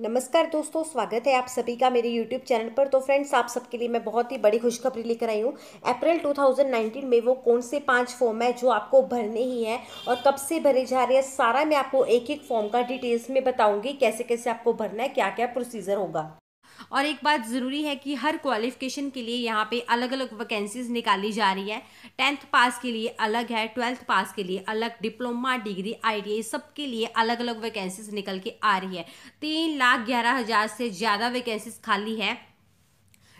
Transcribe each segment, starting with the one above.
नमस्कार दोस्तों स्वागत है आप सभी का मेरे YouTube चैनल पर तो फ्रेंड्स आप सबके लिए मैं बहुत ही बड़ी खुशखबरी लेकर आई हूँ अप्रैल 2019 में वो कौन से पांच फॉर्म है जो आपको भरने ही हैं और कब से भरे जा रहे हैं सारा मैं आपको एक एक फॉर्म का डिटेल्स में बताऊंगी कैसे कैसे आपको भरना है क्या क्या प्रोसीजर होगा और एक बात ज़रूरी है कि हर क्वालिफ़िकेशन के लिए यहाँ पे अलग अलग वैकेंसीज निकाली जा रही है टेंथ पास के लिए अलग है ट्वेल्थ पास के लिए अलग डिप्लोमा डिग्री आई सब के लिए अलग अलग वैकेंसीज निकल के आ रही है तीन लाख ग्यारह हज़ार से ज़्यादा वैकेंसीज खाली है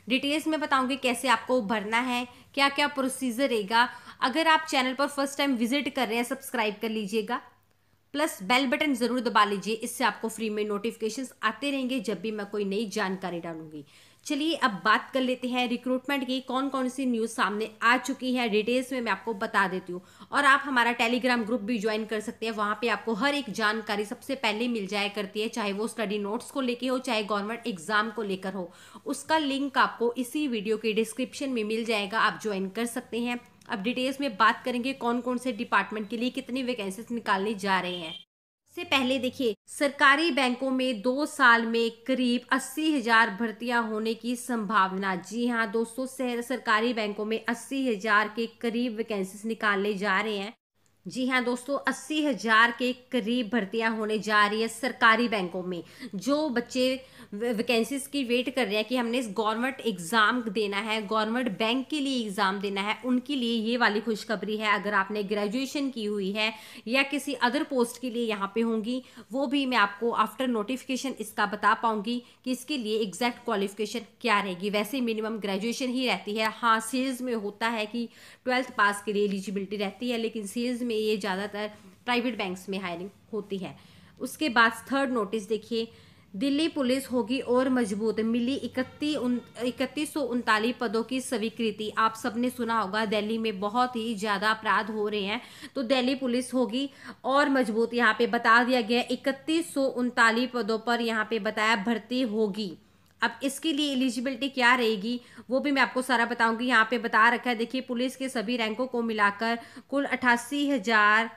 डिटेल्स में बताऊंगी कैसे आपको भरना है क्या क्या प्रोसीजर रहेगा अगर आप चैनल पर फर्स्ट टाइम विजिट कर रहे हैं सब्सक्राइब कर लीजिएगा प्लस बेल बटन ज़रूर दबा लीजिए इससे आपको फ्री में नोटिफिकेशन आते रहेंगे जब भी मैं कोई नई जानकारी डालूंगी चलिए अब बात कर लेते हैं रिक्रूटमेंट की कौन कौन सी न्यूज़ सामने आ चुकी है डिटेल्स में मैं आपको बता देती हूँ और आप हमारा टेलीग्राम ग्रुप भी ज्वाइन कर सकते हैं वहाँ पे आपको हर एक जानकारी सबसे पहले मिल जाया करती है चाहे वो स्टडी नोट्स को लेके हो चाहे गवर्नमेंट एग्जाम को लेकर हो उसका लिंक आपको इसी वीडियो के डिस्क्रिप्शन में मिल जाएगा आप ज्वाइन कर सकते हैं अब डिटेल्स में बात करेंगे कौन कौन से डिपार्टमेंट के लिए कितनी वैकेंसीज निकालने जा रहे हैं से पहले देखिए सरकारी बैंकों में दो साल में करीब अस्सी हजार भर्तियां होने की संभावना जी हाँ दोस्तों सरकारी बैंकों में अस्सी हजार के करीब वैकेंसीज निकालने जा रहे हैं जी हाँ दोस्तों अस्सी हज़ार के करीब भर्तियां होने जा रही है सरकारी बैंकों में जो बच्चे वैकेंसीज की वेट कर रहे हैं कि हमने इस गवर्नमेंट एग्ज़ाम देना है गवर्नमेंट बैंक के लिए एग्ज़ाम देना है उनके लिए ये वाली खुशखबरी है अगर आपने ग्रेजुएशन की हुई है या किसी अदर पोस्ट के लिए यहाँ पे होंगी वो भी मैं आपको आफ्टर नोटिफिकेशन इसका बता पाऊँगी कि इसके लिए एग्जैक्ट क्वालिफिकेशन क्या रहेगी वैसे मिनिमम ग्रेजुएशन ही रहती है हाँ सेल्स में होता है कि ट्वेल्थ पास के लिए एलिजिबिलिटी रहती है लेकिन सेल्स में में ये ज़्यादातर प्राइवेट बैंक्स में हायरिंग होती है उसके बाद थर्ड नोटिस देखिए दिल्ली पुलिस होगी और मजबूत मिली इकती इकतीस सौ उनतालीस पदों की स्वीकृति आप सबने सुना होगा दिल्ली में बहुत ही ज़्यादा अपराध हो रहे हैं तो दिल्ली पुलिस होगी और मजबूत यहाँ पे बता दिया गया इकतीस सौ उनतालीस पदों पर यहाँ पे बताया भर्ती होगी अब इसके लिए एलिजिबिलिटी क्या रहेगी वो भी मैं आपको सारा बताऊंगी यहाँ पे बता रखा है देखिए पुलिस के सभी रैंकों को मिलाकर कुल अट्ठासी हज़ार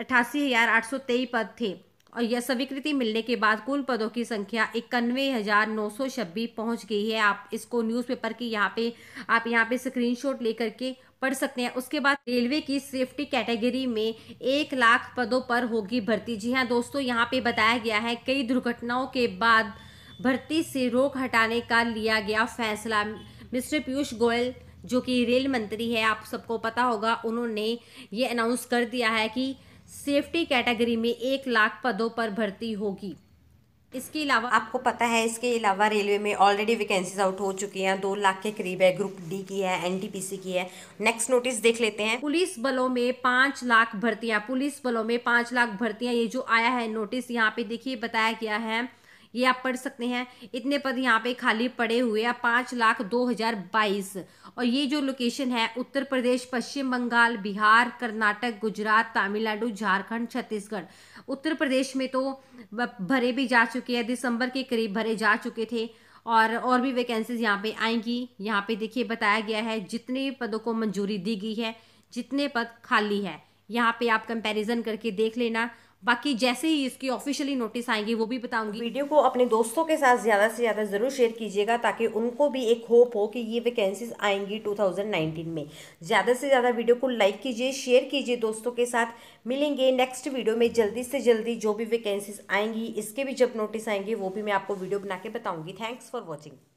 अट्ठासी हज़ार आठ सौ तेईस पद थे और यह स्वीकृति मिलने के बाद कुल पदों की संख्या इक्यानवे हज़ार नौ सौ छब्बीस पहुँच गई है आप इसको न्यूज़पेपर की यहाँ पे आप यहाँ पे स्क्रीनशॉट लेकर के पढ़ सकते हैं उसके बाद रेलवे की सेफ्टी कैटेगरी में एक लाख पदों पर होगी भर्ती जी हाँ दोस्तों यहाँ पे बताया गया है कई दुर्घटनाओं के बाद भर्ती से रोक हटाने का लिया गया फैसला मिस्टर पीयूष गोयल जो कि रेल मंत्री है आप सबको पता होगा उन्होंने ये अनाउंस कर दिया है कि सेफ्टी कैटेगरी में एक लाख पदों पर भर्ती होगी इसके अलावा आपको पता है इसके अलावा रेलवे में ऑलरेडी वैकेंसीज आउट हो चुकी हैं दो लाख के करीब है ग्रुप डी की है एनटीपीसी की है नेक्स्ट नोटिस देख लेते हैं पुलिस बलों में पाँच लाख भर्तियां पुलिस बलों में पाँच लाख भर्तियां ये जो आया है नोटिस यहाँ पे देखिए बताया गया है ये आप पढ़ सकते हैं इतने पद यहाँ पे खाली पड़े हुए हैं पाँच लाख दो हज़ार बाईस और ये जो लोकेशन है उत्तर प्रदेश पश्चिम बंगाल बिहार कर्नाटक गुजरात तमिलनाडु झारखंड छत्तीसगढ़ उत्तर प्रदेश में तो भरे भी जा चुके हैं दिसंबर के करीब भरे जा चुके थे और और भी वैकेंसीज यहाँ पे आएंगी यहाँ पे देखिए बताया गया है जितने पदों को मंजूरी दी गई है जितने पद खाली है यहाँ पे आप कंपैरिजन करके देख लेना बाकी जैसे ही इसकी ऑफिशियली नोटिस आएंगी वो भी बताऊंगी वीडियो को अपने दोस्तों के साथ ज़्यादा से ज़्यादा ज़रूर शेयर कीजिएगा ताकि उनको भी एक होप हो कि ये वैकेंसीज आएंगी 2019 में ज़्यादा से ज़्यादा वीडियो को लाइक कीजिए शेयर कीजिए दोस्तों के साथ मिलेंगे नेक्स्ट वीडियो में जल्दी से जल्दी जो भी वैकेंसीज आएंगी इसके भी जब नोटिस आएंगे वो भी मैं आपको वीडियो बना के बताऊंगी थैंक्स फॉर वॉचिंग